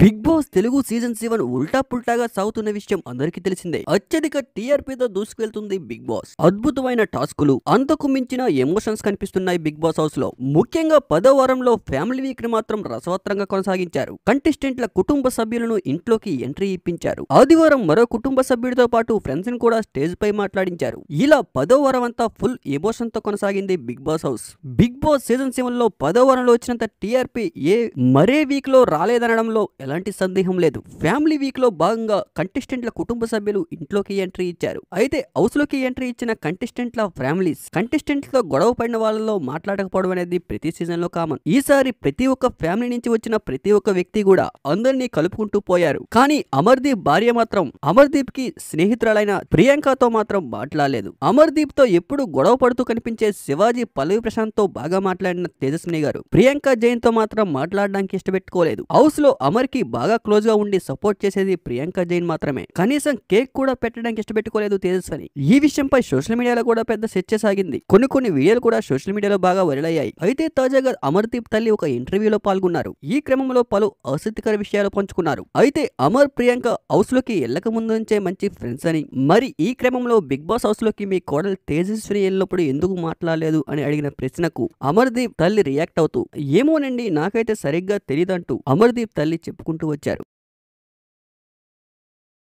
big Boss Telugu season seven ఉల్టా పుల్టాగా సాగుతున్న విషయం అందరికీ తెలిసిందే అత్యధిక టీఆర్పీతో దూసుకువెళ్తుంది బిగ్ బాస్ అద్భుతమైన టాస్కులు అంతకు మించిన ఎమోషన్స్ కనిపిస్తున్నాయి బిగ్ బాస్ హౌస్ లో ముఖ్యంగా పదో వారంలో ఫ్యామిలీ వీక్ ని మాత్రం రసవత్రంగా కొనసాగించారు కంటెస్టెంట్ల కుటుంబ సభ్యులను ఇంట్లోకి ఎంట్రీ ఇప్పించారు ఆదివారం మరో కుటుంబ సభ్యుడితో పాటు ఫ్రెండ్స్ ని కూడా స్టేజ్ పై మాట్లాడించారు ఇలా పదో వారం అంతా ఫుల్ ఎమోషన్ తో కొనసాగింది Bigg Boss house Bigg Boss season seven లో పదో వారంలో వచ్చినంత టీఆర్పీ ఏ మరే వీక్ లో రాలేదనడంలో విషయంలో ఎలాంటి సందేహం లేదు ఫ్యామిలీ వీక్ లో భాగంగా కంటెస్టెంట్ల కుటుంబ సభ్యులు ఇంట్లోకి ఎంట్రీ ఇచ్చారు అయితే హౌస్ లోకి ఎంట్రీ ఇచ్చిన కంటెస్టెంట్ల ఫ్యామిలీస్ తో గొడవ పడిన వాళ్ళలో మాట్లాడకపోవడం అనేది ప్రతి సీజన్ లో కామన్ ఈసారి ప్రతి ఒక్క ఫ్యామిలీ నుంచి వచ్చిన ప్రతి ఒక్క వ్యక్తి కూడా అందరినీ కలుపుకుంటూ పోయారు కానీ అమర్దీప్ భార్య మాత్రం అమర్దీప్ కి స్నేహితురాలైన ప్రియాంకతో మాత్రం మాట్లాడలేదు అమర్దీప్ తో ఎప్పుడు గొడవ పడుతూ కనిపించే శివాజీ పల్లవి ప్రశాంత్ తో బాగా మాట్లాడిన తేజస్విని గారు ప్రియాంక జైన్ తో మాత్రం మాట్లాడడానికి ఇష్టపెట్టుకోలేదు హౌస్ లో అమర్కి బాగా క్లోజ్గా ఉండి సపోర్ట్ చేసేది ప్రియాంక జైన్ మాత్రమే కనీసం కేక్ కూడా పెట్టడానికి ఇష్టపెట్టుకోలేదు తేజస్వని ఈ విషయంపై సోషల్ మీడియాలో కూడా పెద్ద చర్చ సాగింది కొన్ని కొన్ని వీడియోలు కూడా సోషల్ మీడియాలో బాగా వైరల్ అయ్యాయి అయితే తాజాగా అమర్దీప్ తల్లి ఒక ఇంటర్వ్యూలో పాల్గొన్నారు ఈ క్రమంలో పలు ఆసక్తికర విషయాలు పంచుకున్నారు అయితే అమర్ ప్రియాంక హౌస్ లోకి వెళ్ళక ముందు నుంచే మంచి ఫ్రెండ్స్ అని మరి ఈ క్రమంలో బిగ్ బాస్ హౌస్ లోకి మీ కోడలు తేజస్విని వెళ్ళినప్పుడు ఎందుకు మాట్లాడలేదు అని అడిగిన ప్రశ్నకు అమర్దీప్ తల్లి రియాక్ట్ అవుతూ ఏమోనండి నాకైతే సరిగ్గా తెలియదంటూ అమర్దీప్ తల్లి చెప్పుకుంటూ వచ్చారు